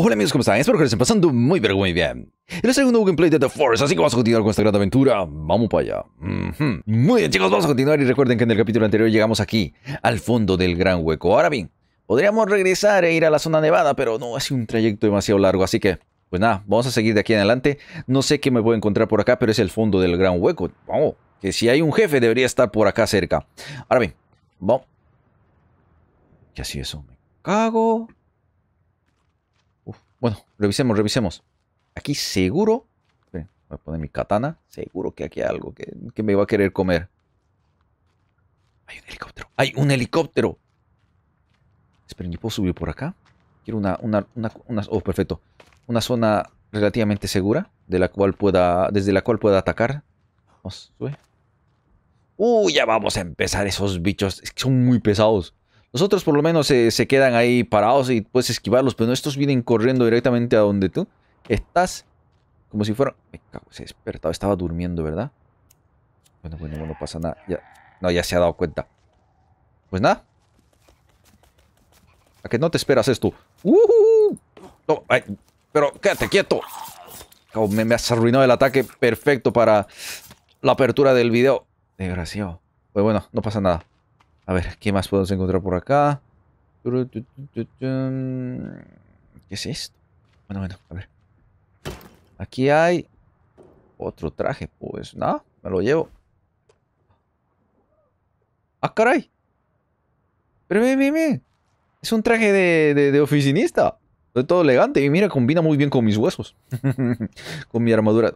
Hola amigos, ¿cómo están? Espero que estén pasando muy pero muy bien. El segundo gameplay de The Force, así que vamos a continuar con esta gran aventura. Vamos para allá. Muy bien chicos, vamos a continuar y recuerden que en el capítulo anterior llegamos aquí, al fondo del gran hueco. Ahora bien, podríamos regresar e ir a la zona nevada, pero no, hace un trayecto demasiado largo, así que... Pues nada, vamos a seguir de aquí en adelante. No sé qué me voy a encontrar por acá, pero es el fondo del gran hueco. Vamos, que si hay un jefe debería estar por acá cerca. Ahora bien, vamos. ¿Qué así eso? Me cago. Bueno, revisemos, revisemos. Aquí seguro... voy a poner mi katana. Seguro que aquí hay algo que, me iba a querer comer. Hay un helicóptero. ¡Hay un helicóptero! Esperen, ¿y puedo subir por acá? Quiero una, una, una, una... Oh, perfecto. Una zona relativamente segura de la cual pueda, desde la cual pueda atacar. Vamos, sube. ¡Uy! ya vamos a empezar esos bichos. Es que son muy pesados. Los otros por lo menos se, quedan ahí parados y puedes esquivarlos, pero estos vienen corriendo directamente a donde tú estás. Como si fueran... Me cago, se despertado, estaba durmiendo, ¿verdad? Bueno, bueno, no pasa nada. Ya... No, ya se ha dado cuenta. Pues nada. ¿A que no te esperas esto? ¡Uh! pero quédate quieto. me, me has arruinado el ataque perfecto para la apertura del video. Desgraciado. Pues bueno, no pasa nada. A ver, ¿qué más podemos encontrar por acá? ¿Qué es esto? Bueno, bueno, a ver. Aquí hay otro traje. Pues nada, me lo llevo. ¡Ah, caray! Pero ve, ve, ve. Es un traje de, de, de oficinista. De todo elegante. Y mira, combina muy bien con mis huesos. con mi armadura.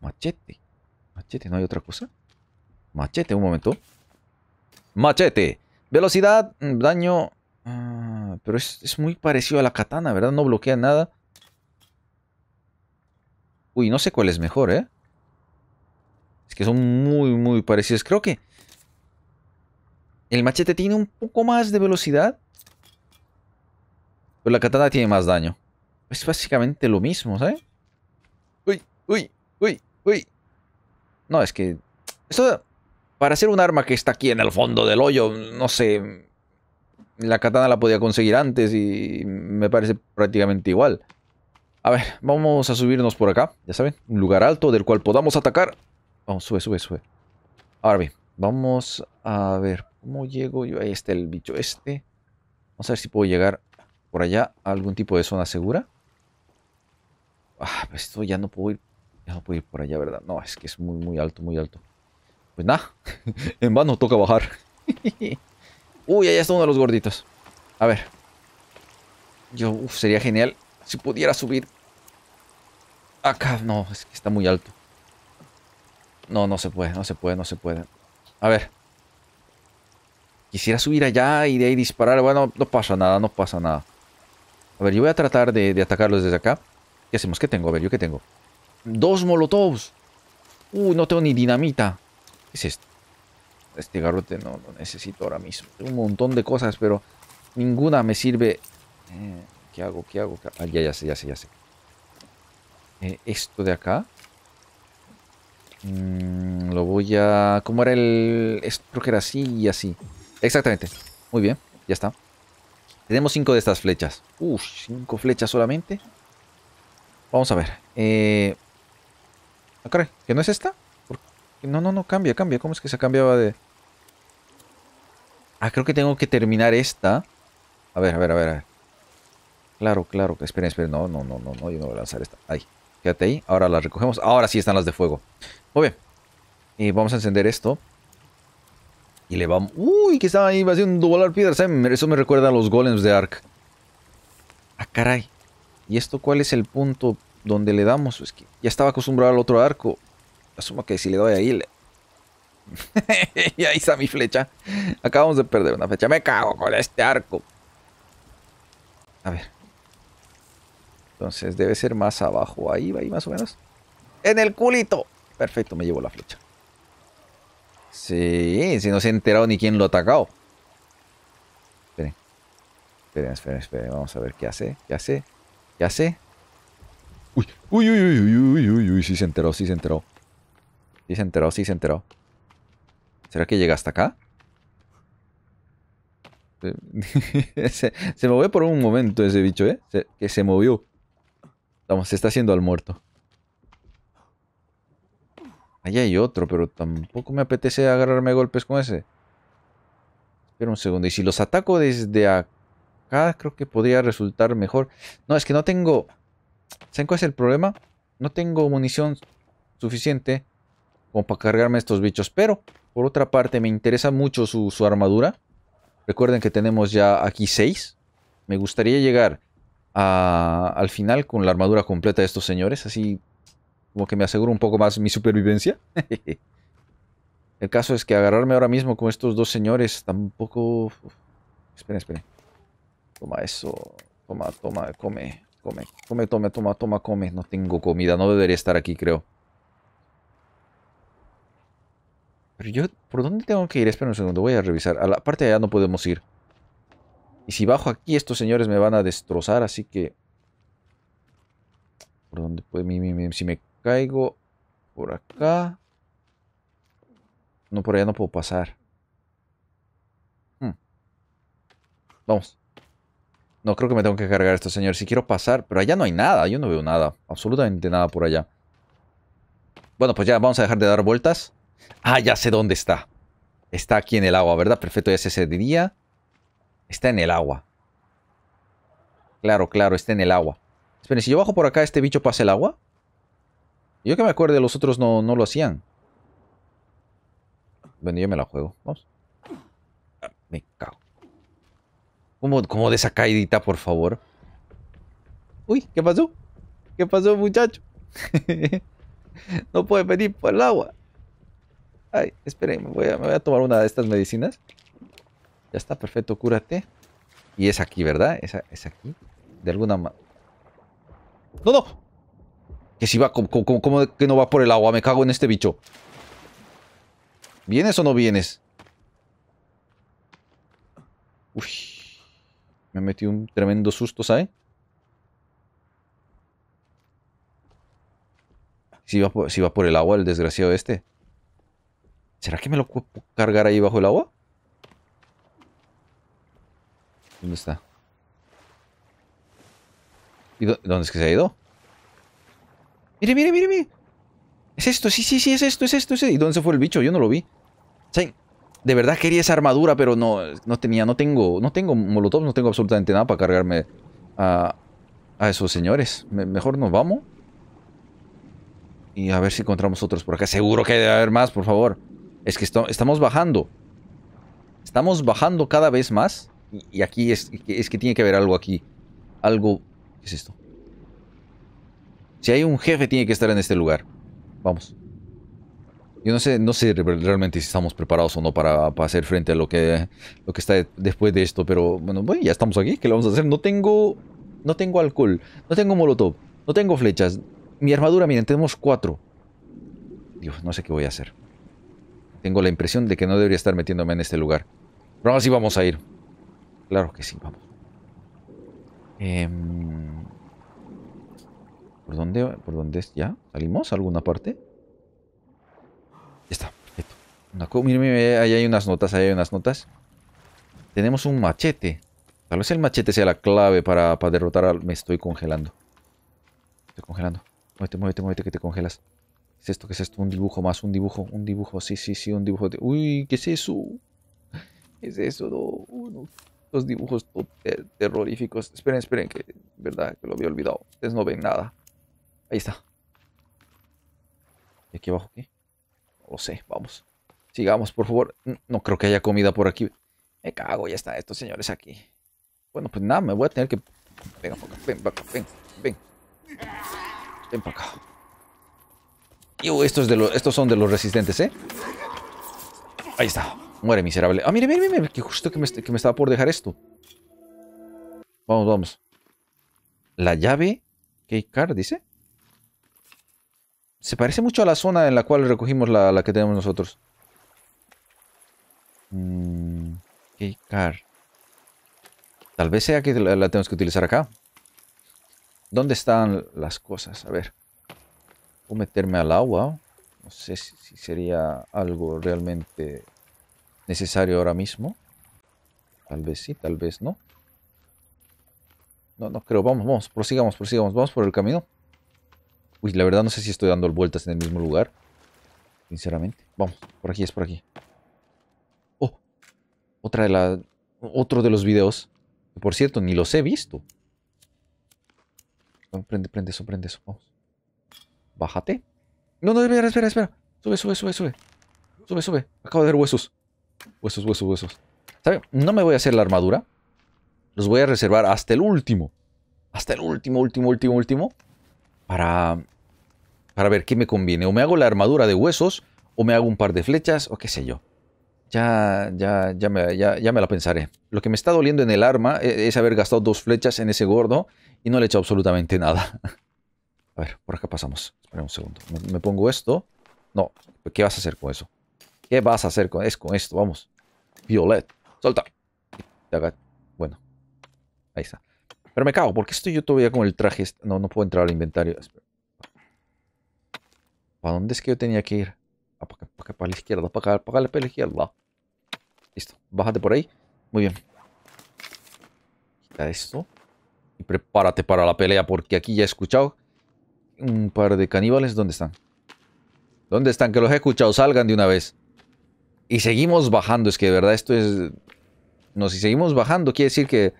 Machete. Machete, ¿no hay otra cosa? Machete, un momento. Machete. Velocidad, mm, daño... Ah, pero es, es, muy parecido a la katana, ¿verdad? No bloquea nada. Uy, no sé cuál es mejor, ¿eh? Es que son muy, muy parecidos. Creo que... El machete tiene un poco más de velocidad. Pero la katana tiene más daño. Es básicamente lo mismo, ¿sabes? Uy, uy, uy, uy. No, es que... Esto para hacer un arma que está aquí en el fondo del hoyo, no sé. La katana la podía conseguir antes y me parece prácticamente igual. A ver, vamos a subirnos por acá, ya saben. Un lugar alto del cual podamos atacar. Vamos, sube, sube, sube. Ahora bien, vamos a ver cómo llego yo. Ahí está el bicho este. Vamos a ver si puedo llegar por allá a algún tipo de zona segura. Ah, pues esto ya no puedo ir. Ya no puedo ir por allá, ¿verdad? No, es que es muy, muy alto, muy alto. Pues nada, en vano toca bajar. Uy, ahí está uno de los gorditos. A ver. Yo, uf, sería genial si pudiera subir. Acá, no, es que está muy alto. No, no se puede, no se puede, no se puede. A ver. Quisiera subir allá y de ahí disparar. Bueno, no pasa nada, no pasa nada. A ver, yo voy a tratar de, atacarlos desde acá. ¿Qué hacemos? ¿Qué tengo? A ver, ¿yo qué tengo? Dos molotovs. Uy, no tengo ni dinamita es esto? Este garrote no lo necesito ahora mismo. un montón de cosas, pero ninguna me sirve. Eh, ¿Qué hago? ¿Qué hago? Ah, ya, ya sé, ya sé, ya sé. Eh, esto de acá. Mm, lo voy a... ¿Cómo era el...? creo que era así y así. Exactamente. Muy bien. Ya está. Tenemos cinco de estas flechas. Uf, cinco flechas solamente. Vamos a ver. Eh... Ah, no es esta? No, no, no, cambia, cambia. ¿Cómo es que se cambiaba de...? Ah, creo que tengo que terminar esta. A ver, a ver, a ver. Claro, claro. Esperen, esperen. No, no, no, no, no. Yo no voy a lanzar esta. Ahí. Quédate ahí. Ahora las recogemos. Ahora sí están las de fuego. Muy bien. Y vamos a encender esto. Y le vamos... Uy, que estaba ahí haciendo volar piedras. Eh. Eso me recuerda a los golems de Arc. Ah, caray. ¿Y esto cuál es el punto donde le damos? Es que ya estaba acostumbrado al otro arco. Asumo que si le doy ahí... y ahí está mi flecha. Acabamos de perder una flecha. Me cago con este arco. A ver. Entonces debe ser más abajo. Ahí va, ahí más o menos. ¡En el culito! Perfecto, me llevo la flecha. Sí, si no se ha enterado ni quién lo ha atacado. Esperen. Esperen, esperen, esperen. Vamos a ver qué hace. ¿Qué hace? ¿Qué hace? Uy, uy, uy, uy, uy, uy, uy, uy. Sí se enteró, sí se enteró. Sí se enteró, sí se enteró. ¿Será que llega hasta acá? se, movió por un momento ese bicho, ¿eh? que se movió. Vamos, se está haciendo al muerto. Ahí hay otro, pero tampoco me apetece agarrarme golpes con ese. Espera un segundo. Y si los ataco desde acá, creo que podría resultar mejor. No, es que no tengo... ¿Saben cuál es el problema? No tengo munición suficiente para cargarme estos bichos. Pero, por otra parte, me interesa mucho su, armadura. Recuerden que tenemos ya aquí 6. Me gustaría llegar al final con la armadura completa de estos señores. Así como que me aseguro un poco más mi supervivencia. El caso es que agarrarme ahora mismo con estos dos señores tampoco... Esperen, esperen. Toma eso. Toma, toma, come. Come, come, toma, toma, toma, come. No tengo comida. No debería estar aquí, creo. Pero yo, ¿por dónde tengo que ir? Espera un segundo, voy a revisar. A la parte de allá no podemos ir. Y si bajo aquí, estos señores me van a destrozar, así que... ¿Por dónde puede? si me caigo por acá... No, por allá no puedo pasar. Hmm. Vamos. No, creo que me tengo que cargar estos señores. Si quiero pasar, pero allá no hay nada. Yo no veo nada. Absolutamente nada por allá. Bueno, pues ya vamos a dejar de dar vueltas. Ah, ya sé dónde está. Está aquí en el agua, ¿verdad? Perfecto, ya se día Está en el agua. Claro, claro, está en el agua. Esperen, si yo bajo por acá, ¿este bicho pasa el agua? Yo que me acuerde, los otros no, lo hacían. Bueno, yo me la juego. Vamos. me cago. ¿Cómo, de esa caídita, por favor? Uy, ¿qué pasó? ¿Qué pasó, muchacho? no puede venir por el agua. Ay, espere, me voy, a, tomar una de estas medicinas. Ya está, perfecto, cúrate. Y es aquí, ¿verdad? Es, aquí. De alguna manera. ¡No, no! Que si va, ¿cómo, cómo, que no va por el agua? Me cago en este bicho. ¿Vienes o no vienes? Uy. Me metí un tremendo susto, ¿sabes? Si va, si va por el agua el desgraciado este. ¿Será que me lo puedo cargar ahí bajo el agua? ¿Dónde está? ¿Y dónde es que se ha ido? Mire, mire, mire, mire. Es esto, sí, sí, sí, es esto, es esto, es esto. ¿Y dónde se fue el bicho? Yo no lo vi. de verdad quería esa armadura, pero no, no tenía, no tengo, no tengo molotov, no tengo absolutamente nada para cargarme a, esos señores. mejor nos vamos. Y a ver si encontramos otros por acá. Seguro que debe haber más, por favor es que estamos bajando. Estamos bajando cada vez más. Y, aquí es, que tiene que haber algo aquí. Algo... ¿Qué es esto? Si hay un jefe, tiene que estar en este lugar. Vamos. Yo no sé, no sé realmente si estamos preparados o no para, hacer frente a lo que, lo que está después de esto. Pero bueno, bueno, ya estamos aquí. ¿Qué le vamos a hacer? No tengo... No tengo alcohol. No tengo molotov. No tengo flechas. Mi armadura, miren, tenemos cuatro. Dios, no sé qué voy a hacer. Tengo la impresión de que no debería estar metiéndome en este lugar. Pero ahora sí vamos a ir. Claro que sí, vamos. Em, ¿Por dónde? ¿Por dónde es? ¿Ya? ¿Salimos alguna parte? Ya está, ahí hay unas notas, ahí hay unas notas. Tenemos un machete. Tal vez el machete sea la clave para, derrotar al... Me estoy congelando. Estoy congelando. Muévete, muévete, muévete que te congelas. ¿Es esto? ¿Qué es esto? Un dibujo más, un dibujo, un dibujo, sí, sí, sí, un dibujo. De... Uy, ¿qué es eso? ¿Qué es eso? los dibujos eh, terroríficos. Esperen, esperen, que verdad que lo había olvidado. Ustedes no ven nada. Ahí está. ¿Y aquí abajo qué? No lo sé, vamos. Sigamos, por favor. No creo que haya comida por aquí. Me cago, ya está estos señores aquí. Bueno, pues nada, me voy a tener que... Venga, ven, ven, ven. Ven para acá. Uh, estos, son de los resistentes, ¿eh? Ahí está. Muere, miserable. Ah, mire, mire, mire. Que justo que me, estaba por dejar esto. Vamos, vamos. La llave Keycard, dice. Se parece mucho a la zona en la cual recogimos la, que tenemos nosotros. Qué mm, Keycard. Tal vez sea que la tenemos que utilizar acá. ¿Dónde están las cosas? A ver o meterme al agua. No sé si sería algo realmente necesario ahora mismo. Tal vez sí, tal vez no. No, no creo. Vamos, vamos, prosigamos, prosigamos. Vamos por el camino. Uy, la verdad no sé si estoy dando vueltas en el mismo lugar. Sinceramente. Vamos, por aquí es por aquí. Oh, otra de la, otro de los videos. por cierto, ni los he visto. Prende, prende eso, prende eso. Vamos. Bájate. No, no, espera, espera, espera. Sube, sube, sube, sube. Sube, sube. Acabo de ver huesos. Huesos, huesos, huesos. ¿Sabes? No me voy a hacer la armadura. Los voy a reservar hasta el último. Hasta el último, último, último, último. Para, para ver qué me conviene. O me hago la armadura de huesos, o me hago un par de flechas, o qué sé yo. Ya, ya, ya me, ya, me la pensaré. Lo que me está doliendo en el arma e, es haber gastado dos flechas en ese gordo y no le he hecho absolutamente nada. A ver, por acá pasamos. Espera un segundo. Me, pongo esto. No, ¿qué vas a hacer con eso? ¿Qué vas a hacer con, es, con esto? Vamos. Violet, solta. Bueno, ahí está. Pero me cago, ¿por qué estoy yo todavía con el traje? Este? No, no puedo entrar al inventario. ¿Para dónde es que yo tenía que ir? Ah, para, la izquierda, para para, para la izquierda. Listo, bájate por ahí. Muy bien. Quita esto. Y prepárate para la pelea porque aquí ya he escuchado un par de caníbales. ¿Dónde están? ¿Dónde están? Que los he escuchado. Salgan de una vez. Y seguimos bajando. Es que de verdad esto es... No, si seguimos bajando quiere decir que...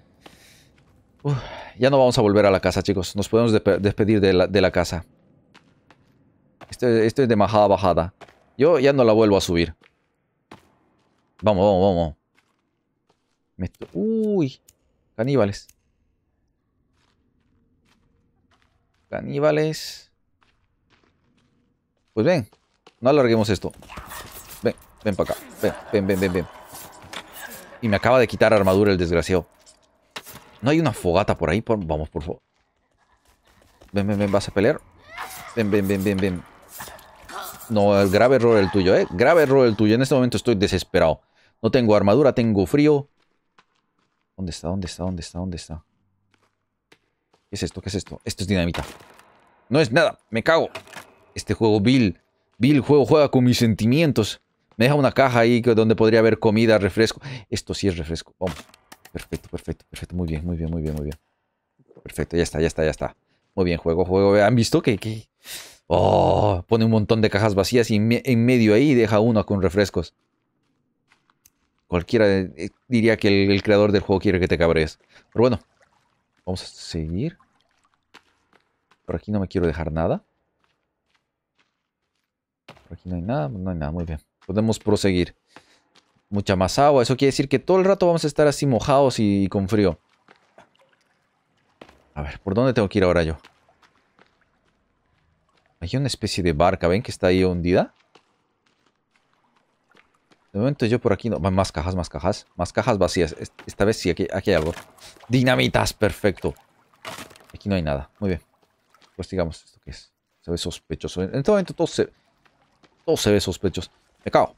ya no vamos a volver a la casa, chicos. Nos podemos despedir de la, casa. Esto, es de majada bajada. Yo ya no la vuelvo a subir. Vamos, vamos, vamos. uy, caníbales. Caníbales. Pues ven, no alarguemos esto. Ven, ven para acá. Ven, ven, ven, ven, ven. Y me acaba de quitar armadura el desgraciado. ¿No hay una fogata por ahí? Vamos, por favor. Ven, ven, ven, vas a pelear. Ven, ven, ven, ven, ven. No, grave error el tuyo, ¿eh? Grave error el tuyo. En este momento estoy desesperado. No tengo armadura, tengo frío. ¿Dónde está? ¿Dónde está? ¿Dónde está? ¿Dónde está? ¿Qué es esto? ¿Qué es esto? Esto es dinamita. No es nada. Me cago. Este juego Bill. Bill, juego juega con mis sentimientos. Me deja una caja ahí donde podría haber comida, refresco. Esto sí es refresco. Perfecto, perfecto, perfecto. Muy bien, muy bien, muy bien, muy bien. Perfecto, ya está, ya está, ya está. Muy bien, juego, juego. ¿Han visto que, Oh, pone un montón de cajas vacías y en medio ahí deja uno con refrescos? Cualquiera eh, diría que el, el creador del juego quiere que te cabrees. Pero bueno, Vamos a seguir. Por aquí no me quiero dejar nada. Por aquí no hay nada, no hay nada, muy bien. Podemos proseguir. Mucha más agua, eso quiere decir que todo el rato vamos a estar así mojados y con frío. A ver, ¿por dónde tengo que ir ahora yo? Hay una especie de barca, ¿ven que está ahí hundida? De momento yo por aquí no... Más cajas, más cajas. Más cajas vacías. Esta vez sí, aquí, aquí hay algo. Dinamitas, perfecto. Aquí no hay nada. Muy bien. Pues digamos, ¿esto que es? Se ve sospechoso. En todo este momento todo se... Todo se ve sospechoso. Me cago.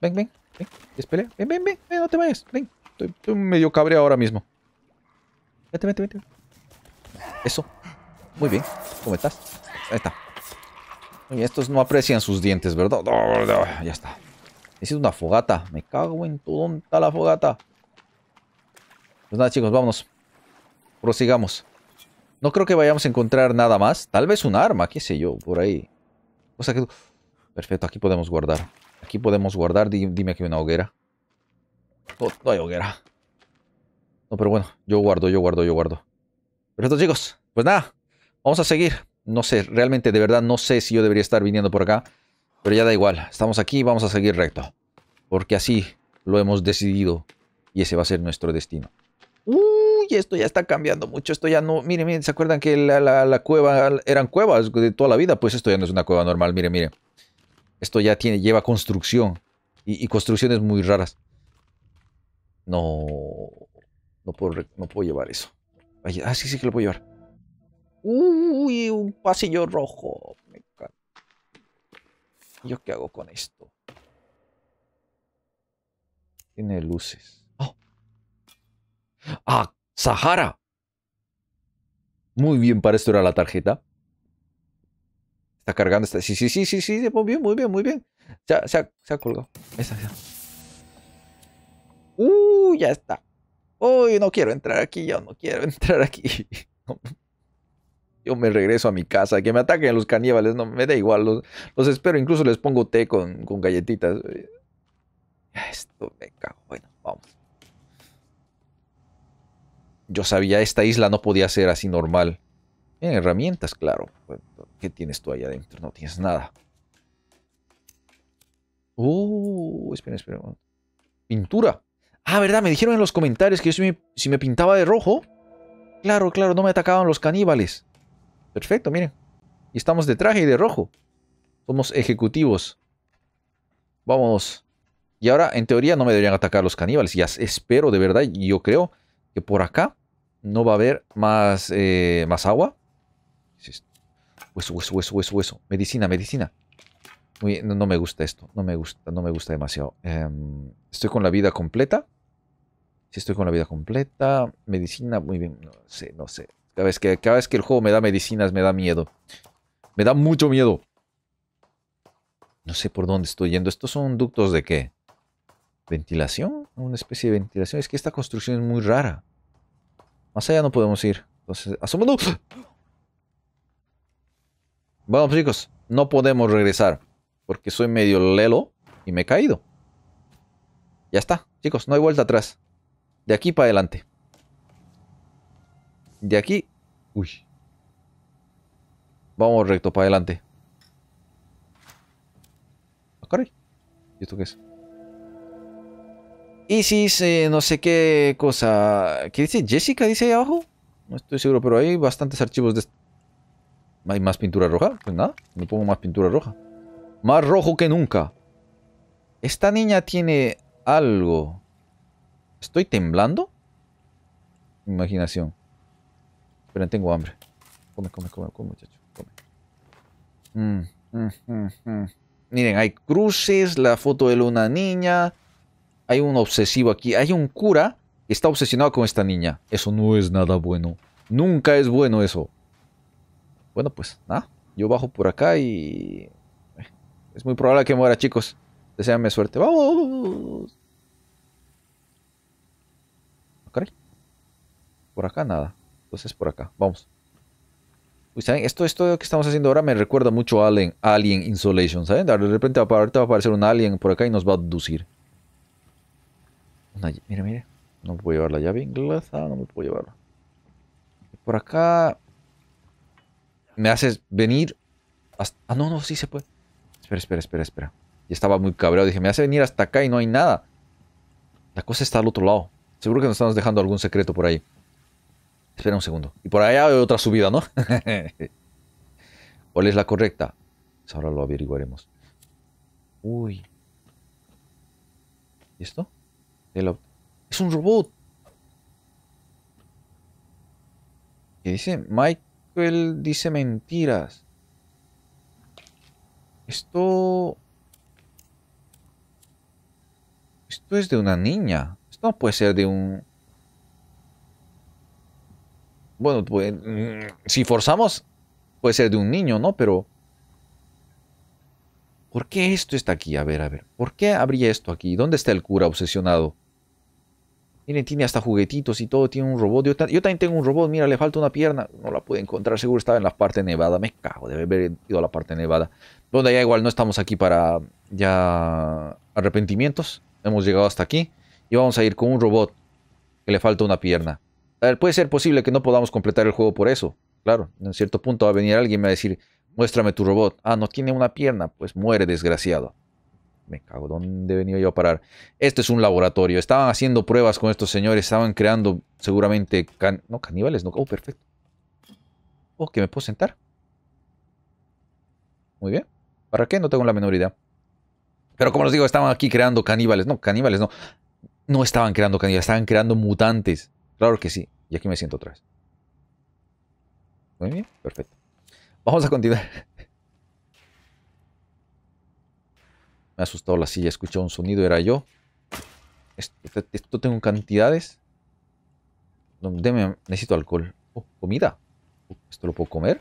Ven, ven, ven. Ven, ven, ven, ven. No te vayas. Ven. Estoy, medio cabreado ahora mismo. Vete, vete, vete. Eso. Muy bien. ¿Cómo estás? Ahí está. estos no aprecian sus dientes, ¿verdad? Oh, ya está. Necesito una fogata. Me cago en todo. ¿Dónde está la fogata? Pues nada, chicos, vámonos. Prosigamos. No creo que vayamos a encontrar nada más. Tal vez un arma, qué sé yo, por ahí. que... Perfecto, aquí podemos guardar. Aquí podemos guardar. Dime que hay una hoguera. no hay hoguera. No, pero bueno, yo guardo, yo guardo, yo guardo. Perfecto, chicos. Pues nada, vamos a seguir. No sé, realmente, de verdad, no sé si yo debería estar viniendo por acá. Pero ya da igual, estamos aquí y vamos a seguir recto. Porque así lo hemos decidido y ese va a ser nuestro destino. Uy, esto ya está cambiando mucho. Esto ya no. Miren, miren, ¿se acuerdan que la, cueva eran cuevas de toda la vida? Pues esto ya no es una cueva normal. Miren, miren. Esto ya tiene, lleva construcción y, construcciones muy raras. No. No puedo, no puedo llevar eso. Ah, sí, sí que lo puedo llevar. Uy, un pasillo rojo. ¿Yo qué hago con esto? Tiene luces. Oh. ¡Ah! ¡Sahara! Muy bien, para esto era la tarjeta. Está cargando esta. Sí, sí, sí, sí, sí. Muy bien, muy bien, muy bien. Se ha, se colgado. Esa, Uh, ya está. Uy, no quiero entrar aquí. Yo no quiero entrar aquí yo me regreso a mi casa, que me ataquen los caníbales, no, me da igual, los, los espero, incluso les pongo té con, con galletitas. Eh. Esto me cago, bueno, vamos. Yo sabía, esta isla no podía ser así normal. Tienen herramientas, claro. ¿Qué tienes tú ahí adentro? No tienes nada. Uh, espera, espera. Pintura. Ah, ¿verdad? Me dijeron en los comentarios que si me pintaba de rojo. Claro, claro, no me atacaban los caníbales. Perfecto, miren. Y estamos de traje y de rojo. Somos ejecutivos. Vamos. Y ahora, en teoría, no me deberían atacar los caníbales. Ya espero, de verdad, y yo creo que por acá no va a haber más, eh, más agua. Hueso, hueso, hueso, hueso, Medicina, medicina. Muy bien, no, me gusta esto. No me gusta, no me gusta demasiado. Em, estoy con la vida completa. Si estoy con la vida completa. Medicina, muy bien. No sé, no sé. Cada vez, que, cada vez que el juego me da medicinas, me da miedo. Me da mucho miedo. No sé por dónde estoy yendo. ¿Estos son ductos de qué? ¿Ventilación? Una especie de ventilación. Es que esta construcción es muy rara. Más allá no podemos ir. Entonces, ¡asómonos! Bueno, chicos, no podemos regresar. Porque soy medio lelo y me he caído. Ya está, chicos, no hay vuelta atrás. De aquí para adelante de aquí, uy, vamos recto para adelante. Ah, ¿Y esto qué es? Isis, eh, no sé qué cosa. ¿Qué dice? ¿Jessica dice ahí abajo? No estoy seguro, pero hay bastantes archivos de... ¿Hay más pintura roja? Pues nada, no pongo más pintura roja. Más rojo que nunca. Esta niña tiene algo. ¿Estoy temblando? Imaginación. Pero tengo hambre. Come, come, come, come, muchacho. Come. Mm, mm, mm, Miren, hay cruces, la foto de una niña. Hay un obsesivo aquí. Hay un cura que está obsesionado con esta niña. Eso no es nada bueno. Nunca es bueno eso. Bueno, pues nada. Yo bajo por acá y... Eh, es muy probable que muera, chicos. Deseanme suerte. ¡Vamos! Ah, por acá nada. Entonces por acá, vamos. Uy, ¿saben? Esto, esto que estamos haciendo ahora me recuerda mucho a Alien, Alien Insolation, ¿saben? De repente ahorita va a aparecer un alien por acá y nos va a abducir. mira, mira. No me puedo llevar la llave inglesa, no me puedo llevarla. Por acá... Me haces venir hasta... Ah, no, no, sí se puede. Espera, espera, espera, espera. Y estaba muy cabreado. Dije, me hace venir hasta acá y no hay nada. La cosa está al otro lado. Seguro que nos estamos dejando algún secreto por ahí. Espera un segundo. Y por allá hay otra subida, ¿no? ¿Cuál es la correcta? Pues ahora lo averiguaremos. Uy. ¿Y esto? Es un robot. ¿Qué dice? Michael dice mentiras. Esto... Esto es de una niña. Esto no puede ser de un bueno, pues, mm, si forzamos, puede ser de un niño, ¿no? Pero, ¿por qué esto está aquí? A ver, a ver, ¿por qué habría esto aquí? ¿Dónde está el cura obsesionado? Miren, tiene hasta juguetitos y todo, tiene un robot. Yo, yo, también tengo un robot, mira, le falta una pierna. No la pude encontrar, seguro estaba en la parte nevada. Me cago de haber ido a la parte nevada. Donde ya igual no estamos aquí para ya arrepentimientos. Hemos llegado hasta aquí y vamos a ir con un robot que le falta una pierna puede ser posible que no podamos completar el juego por eso. Claro, en cierto punto va a venir alguien y me va a decir, muéstrame tu robot. Ah, no tiene una pierna. Pues muere, desgraciado. Me cago, ¿dónde he venido yo a parar? Este es un laboratorio. Estaban haciendo pruebas con estos señores. Estaban creando seguramente... no, caníbales, no. Oh, perfecto. Oh, que me puedo sentar. Muy bien. ¿Para qué? No tengo la menor idea. Pero como les digo, estaban aquí creando caníbales. No, caníbales no. No estaban creando caníbales, estaban creando mutantes. Claro que sí. Y aquí me siento otra vez. Muy bien, perfecto. Vamos a continuar. Me ha asustado la silla, escuché un sonido, era yo. Esto, tengo cantidades. deme, necesito alcohol. Oh, comida. ¿Esto lo puedo comer?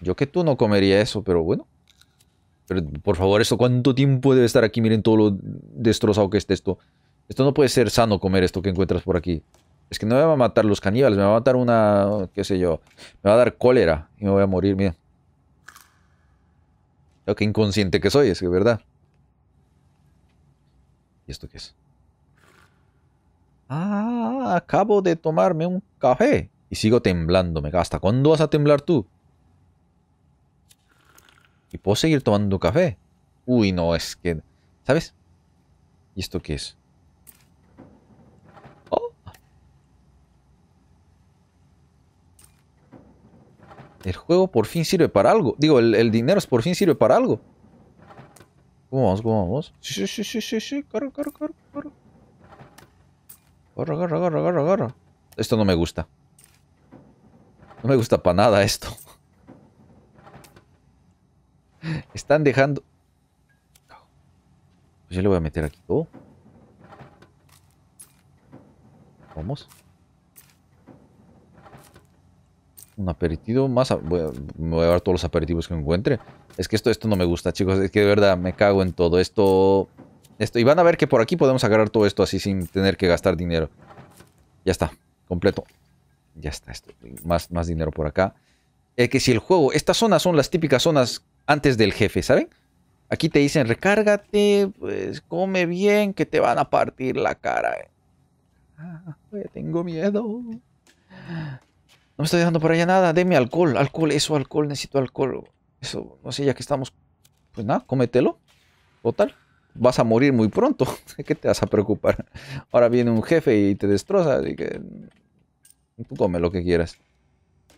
Yo que tú no comería eso, pero bueno. Pero por favor, ¿eso cuánto tiempo debe estar aquí? Miren todo lo destrozado que está esto. Esto no puede ser sano comer esto que encuentras por aquí. Es que no me va a matar los caníbales, me va a matar una, qué sé yo, me va a dar cólera y me voy a morir, mira. Lo que inconsciente que soy, es que verdad. ¿Y esto qué es? Ah, acabo de tomarme un café y sigo temblando, me ¿Hasta cuándo vas a temblar tú? ¿Y puedo seguir tomando café? Uy, no, es que... ¿Sabes? ¿Y esto qué es? El juego por fin sirve para algo. Digo, el, el dinero por fin sirve para algo. ¿Cómo vamos? ¿Cómo vamos? Sí, sí, sí, sí, sí. carro. corre, corre, corre. Agarra, agarra, agarra, agarra. Esto no me gusta. No me gusta para nada esto. Están dejando... Pues yo le voy a meter aquí todo. Vamos. un aperitivo más. Ah, me voy a llevar todos los aperitivos que encuentre. Es que esto, esto no me gusta, chicos. Es que de verdad me cago en todo esto. Esto. Y van a ver que por aquí podemos agarrar todo esto así sin tener que gastar dinero. Ya está, completo. Ya está, esto. Más, más dinero por acá. Es que si el juego, estas zonas son las típicas zonas antes del jefe, ¿saben? Aquí te dicen, recárgate, pues, come bien, que te van a partir la cara. Ah, tengo miedo. No me estoy dejando por allá nada. Deme alcohol, alcohol, eso, alcohol, necesito alcohol. Eso, no sé, ya que estamos. Pues nada, cómetelo. Total. Vas a morir muy pronto. ¿Qué te vas a preocupar? Ahora viene un jefe y te destroza, así que. Mm, tú come lo que quieras.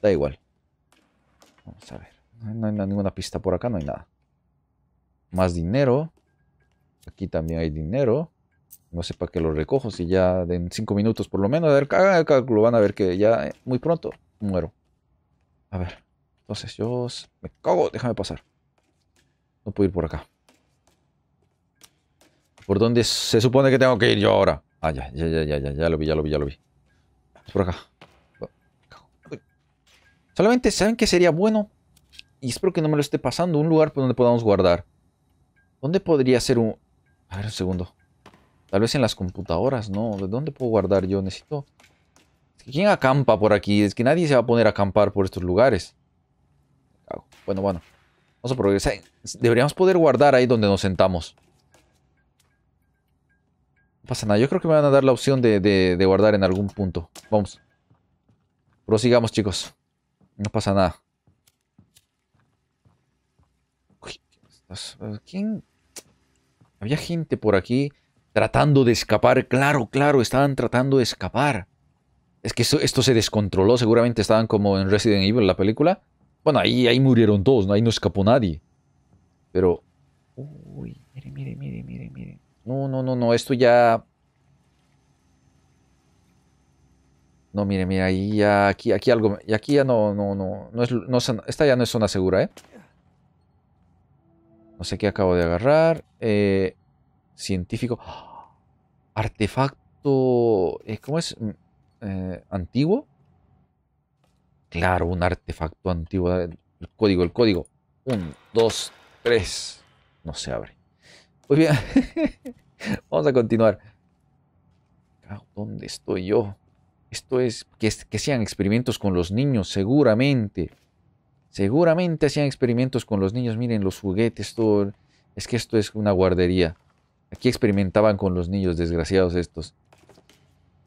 Da igual. Vamos a ver. No hay ninguna pista por acá, no hay nada. Más dinero. Aquí también hay dinero. No sé para qué lo recojo, si ya en cinco minutos por lo menos, a ver, hagan van a ver que ya eh, muy pronto muero. A ver. Entonces yo... Me cago. Déjame pasar. No puedo ir por acá. ¿Por dónde se supone que tengo que ir yo ahora? Ah, ya, ya, ya, ya, ya, ya lo vi, ya lo vi, ya lo vi. Es por acá. Solamente, ¿saben que sería bueno? Y espero que no me lo esté pasando. Un lugar por donde podamos guardar. ¿Dónde podría ser un...? A ver, un segundo. Tal vez en las computadoras, ¿no? ¿De dónde puedo guardar yo? Necesito... ¿Quién acampa por aquí? Es que nadie se va a poner a acampar por estos lugares. Bueno, bueno. Vamos a progresar. Deberíamos poder guardar ahí donde nos sentamos. No pasa nada. Yo creo que me van a dar la opción de, guardar en algún punto. Vamos. Prosigamos, chicos. No pasa nada. Eh, ¿Quién? Había gente por aquí tratando de escapar. Claro, claro, estaban tratando de escapar es que esto, se descontroló, seguramente estaban como en Resident Evil la película. Bueno, ahí, ahí murieron todos, ¿no? ahí no escapó nadie. Pero... Uy, mire, mire, mire, mire, mire. No, no, no, no, esto ya... No, mire, mire, ahí ya, aquí, aquí algo, y aquí ya no, no, no, no es, no, esta ya no es zona segura, ¿eh? No sé qué acabo de agarrar. Eh, científico. ¡Ah! Artefacto. Eh, ¿Cómo es? Eh, antiguo. Claro, un artefacto antiguo. Eh, el código, el código. 1, dos, tres. No se abre. Muy bien. Vamos a continuar. ¿Dónde estoy yo? Esto es que, que sean experimentos con los niños, seguramente. Seguramente hacían experimentos con los niños. Miren los juguetes, todo. Es que esto es una guardería. Aquí experimentaban con los niños, desgraciados estos.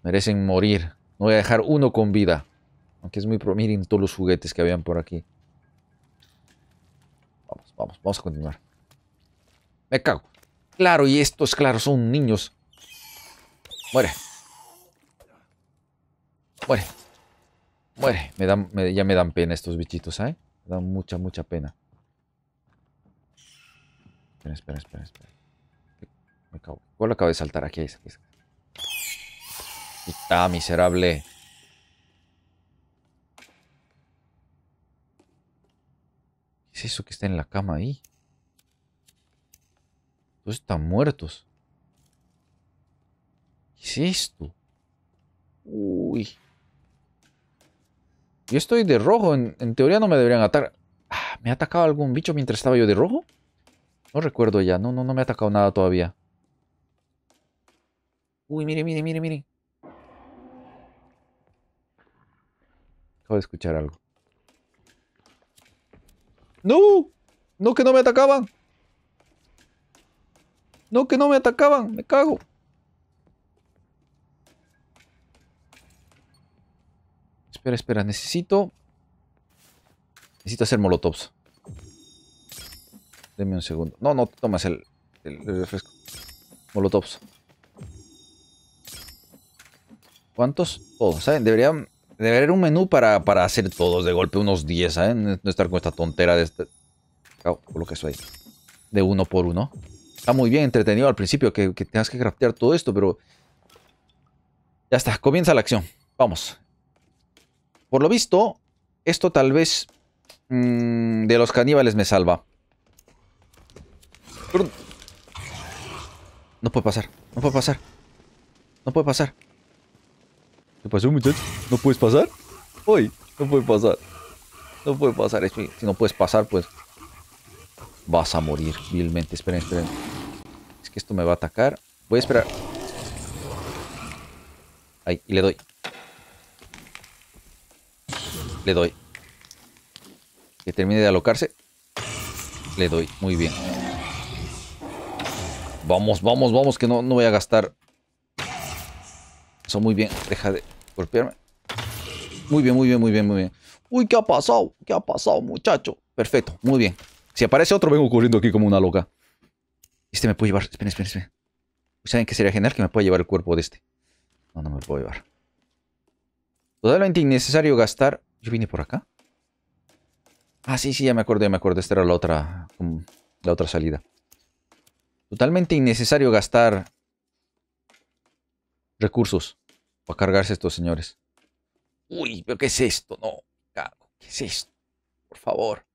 Merecen morir. No voy a dejar uno con vida. Aunque es muy pro. Miren todos los juguetes que habían por aquí. Vamos, vamos, vamos a continuar. Me cago. Claro, y estos, claro, son niños. Muere. Muere. Muere. Me dan, ya me dan pena estos bichitos, ¿eh? Me dan mucha, mucha pena. Espera, espera, espera, Me cago. ¿Cuál acabo de saltar? Aquí hay, aquí está, miserable. ¿Qué es eso que está en la cama ahí? Todos están muertos. ¿Qué es esto? Uy. Yo estoy de rojo. En, teoría no me deberían atacar. Ah, ¿Me ha atacado algún bicho mientras estaba yo de rojo? No recuerdo ya. No, no, no me ha atacado nada todavía. Uy, mire, mire, mire, mire. de escuchar algo. ¡No! ¡No que no me atacaban! ¡No que no me atacaban! ¡Me cago! Espera, espera. Necesito... Necesito hacer molotovs. Deme un segundo. No, no, tomas el, el refresco. Molotovs. ¿Cuántos? Todos, ¿saben? Deberían Debería haber un menú para, hacer todos de golpe, unos 10, ¿eh? No estar con esta tontera de este... lo que soy. De uno por uno. Está muy bien entretenido al principio que, tengas que craftear todo esto, pero... Ya está, comienza la acción. Vamos. Por lo visto, esto tal vez mm, de los caníbales me salva. No puede pasar, no puede pasar, no puede pasar. ¿Qué pasó, muchachos? ¿No puedes pasar? Hoy, no puede pasar. No puede pasar. Si no puedes pasar, pues vas a morir vilmente. Esperen, esperen. Es que esto me va a atacar. Voy a esperar. Ahí, y le doy. Le doy. Que termine de alocarse. Le doy. Muy bien. Vamos, vamos, vamos. Que no voy a gastar muy bien. Deja de golpearme. Muy bien, muy bien, muy bien, muy bien. Uy, ¿qué ha pasado? ¿Qué ha pasado, muchacho? Perfecto, muy bien. Si aparece otro, vengo corriendo aquí como una loca. Este me puede llevar. Esperen, esperen, ¿Saben que sería genial que me pueda llevar el cuerpo de este? No, no me lo puedo llevar. Totalmente innecesario gastar. ¿Yo vine por acá? Ah, sí, sí, ya me acuerdo, ya me acuerdo. Esta era la otra, mm, la otra salida. Totalmente innecesario gastar recursos a cargarse estos señores. Uy, pero ¿qué es esto? No, cago. ¿Qué es esto? Por favor.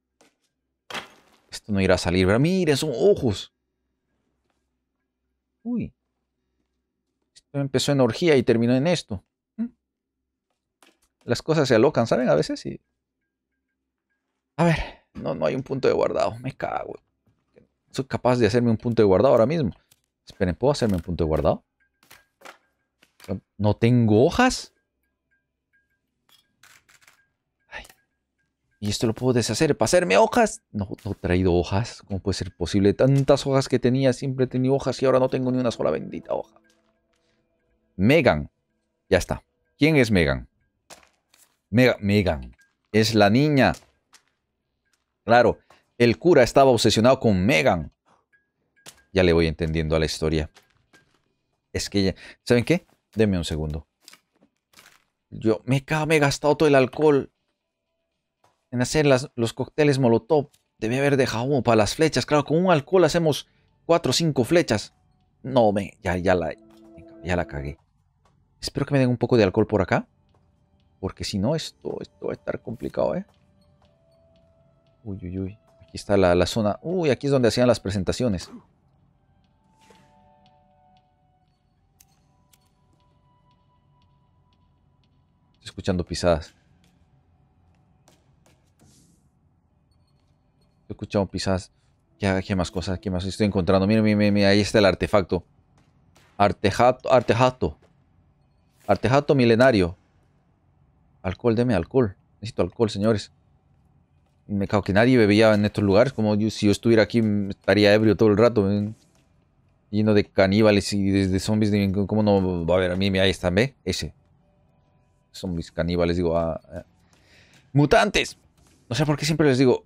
Esto no irá a salir. Pero miren, son ojos. Uy. Esto empezó en orgía y terminó en esto. ¿Mm? Las cosas se alocan, ¿saben? A veces sí. A ver, no, no hay un punto de guardado. Me cago. Soy capaz de hacerme un punto de guardado ahora mismo. Esperen, ¿puedo hacerme un punto de guardado? No tengo hojas. Y esto lo puedo deshacer para hacerme hojas. No, he traído hojas. ¿Cómo puede ser posible? Tantas hojas que tenía, siempre he tenido hojas y ahora no tengo ni una sola bendita hoja. Megan. Ya está. ¿Quién es Megan? Megan. Es la niña. Claro, el cura estaba obsesionado con Megan. Ya le voy entendiendo a la historia. Es que ya... ¿Saben qué? Deme un segundo. Yo me, he gastado todo el alcohol en hacer los cócteles molotov. Debe haber dejado uno para las flechas. Claro, con un alcohol hacemos cuatro o cinco flechas. No, me, ya, la, la cagué. Espero que me den un poco de alcohol por acá. Porque si no, esto, esto va a estar complicado, ¿eh? Uy, uy, uy. Aquí está la, la zona. Uy, aquí es donde hacían las presentaciones. escuchando pisadas. escuchando pisadas. ¿Qué, más cosas? ¿Qué más estoy encontrando? Mira, mira, mira, ahí está el artefacto. Artejato, artejato. Artejato milenario. Alcohol, deme alcohol. Necesito alcohol, señores. Me cago que nadie bebía en estos lugares. Como yo, si yo estuviera aquí, estaría ebrio todo el rato. Lleno de caníbales y de, zombies. ¿Cómo no va a haber? A mí, ahí está, ¿ve? Ese son mis caníbales, digo, ah, ah, mutantes. No sé por qué siempre les digo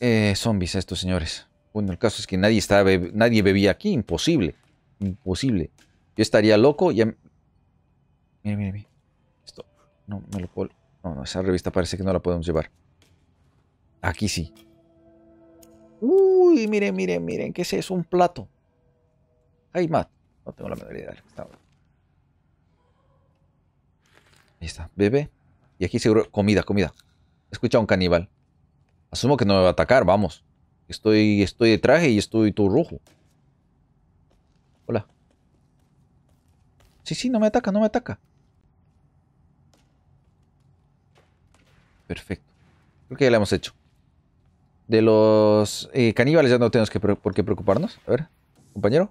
eh, zombies a estos señores. Bueno, el caso es que nadie, estaba nadie bebía aquí, imposible, imposible. Yo estaría loco, ya... Miren, miren, miren. Esto, no, me lo puedo... No, no, esa revista parece que no la podemos llevar. Aquí sí. Uy, miren, miren, miren, ¿qué es eso? Un plato. Hay más. no tengo la mayoría de que Ahí está, bebé. Y aquí seguro, comida, comida. Escucha a un caníbal. Asumo que no me va a atacar, vamos. Estoy, estoy de traje y estoy todo rojo. Hola. Sí, sí, no me ataca, no me ataca. Perfecto. Creo que ya lo hemos hecho. De los eh, caníbales ya no tenemos que, por qué preocuparnos. A ver, compañero.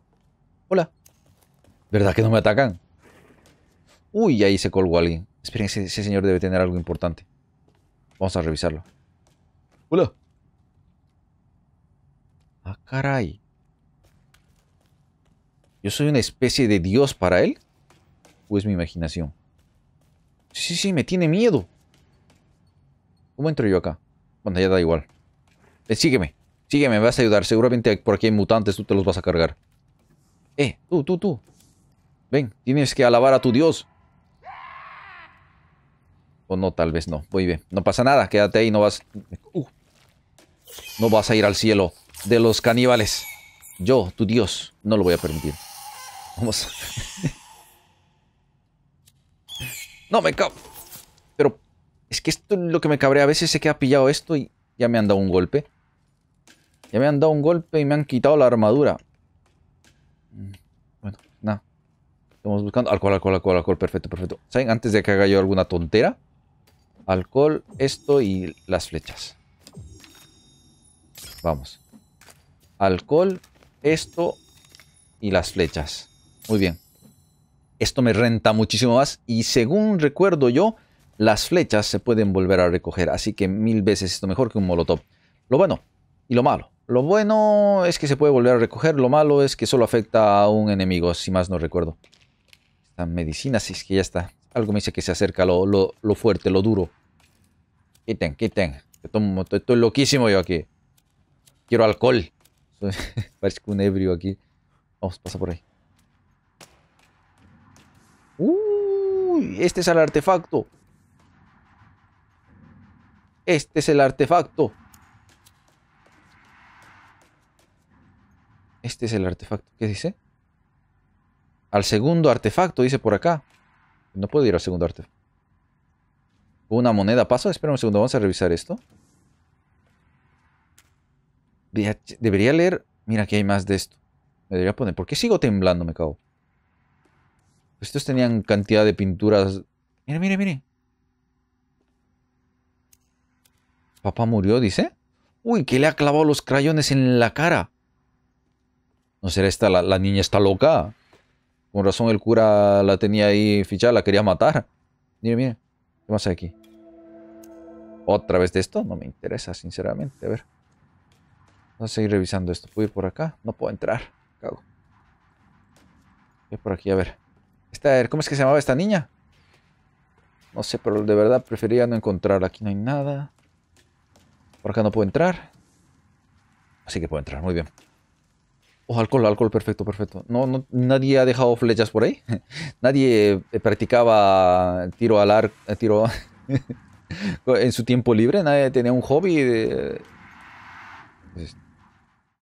Hola. ¿Verdad que no me atacan? Uy, ahí se colgó alguien. Esperen, ese, señor debe tener algo importante. Vamos a revisarlo. ¡Hola! ¡Ah, caray! ¿Yo soy una especie de dios para él? ¿O es mi imaginación? Sí, sí, me tiene miedo. ¿Cómo entro yo acá? Bueno, ya da igual. Eh, sígueme, sígueme, me vas a ayudar. Seguramente por aquí hay mutantes, tú te los vas a cargar. Eh, tú, tú, tú. Ven, tienes que alabar a tu dios. O no, tal vez no. Muy bien. No pasa nada. Quédate ahí. No vas. Uh, no vas a ir al cielo de los caníbales. Yo, tu Dios, no lo voy a permitir. Vamos. no me cago... Pero es que esto es lo que me cabrea. A veces que ha pillado esto y ya me han dado un golpe. Ya me han dado un golpe y me han quitado la armadura. Mm, bueno, nada. Estamos buscando alcohol, alcohol, alcohol, alcohol. Perfecto, perfecto. ¿Saben? Antes de que haga yo alguna tontera alcohol, esto y las flechas. Vamos. Alcohol, esto y las flechas. Muy bien. Esto me renta muchísimo más y según recuerdo yo, las flechas se pueden volver a recoger. Así que mil veces esto mejor que un molotov. Lo bueno y lo malo. Lo bueno es que se puede volver a recoger. Lo malo es que solo afecta a un enemigo, si más no recuerdo. Esta medicina, si es que ya está. Algo me dice que se acerca lo fuerte, lo duro. Quiten, quiten. Estoy, loquísimo yo aquí. Quiero alcohol. Parezco un ebrio aquí. Vamos, pasa por ahí. Uy, este es el artefacto. Este es el artefacto. Este es el artefacto. ¿Qué dice? Al segundo artefacto, dice por acá. No puedo ir al segundo artefacto. Una moneda. ¿Paso? Espera un segundo. Vamos a revisar esto. Debería leer... Mira, aquí hay más de esto. Me debería poner... ¿Por qué sigo temblando? Me cago. Estos tenían cantidad de pinturas... mire mire, mire. Papá murió, dice. Uy, que le ha clavado los crayones en la cara. ¿No será esta? La, niña está loca. Con razón el cura la tenía ahí fichada, la quería matar. Mire, mire. ¿Qué pasa aquí? otra vez de esto. No me interesa, sinceramente. A ver. Vamos a seguir revisando esto. ¿Puedo ir por acá? No puedo entrar. Cago. Voy por aquí, a ver. Esta, ¿Cómo es que se llamaba esta niña? No sé, pero de verdad prefería no encontrarla. Aquí no hay nada. Por acá no puedo entrar. Así que puedo entrar, muy bien. Oh, alcohol, alcohol, perfecto, perfecto. No, no nadie ha dejado flechas por ahí. nadie eh, practicaba tiro al arco, eh, tiro... en su tiempo libre, nadie tenía un hobby. De... Eh, este,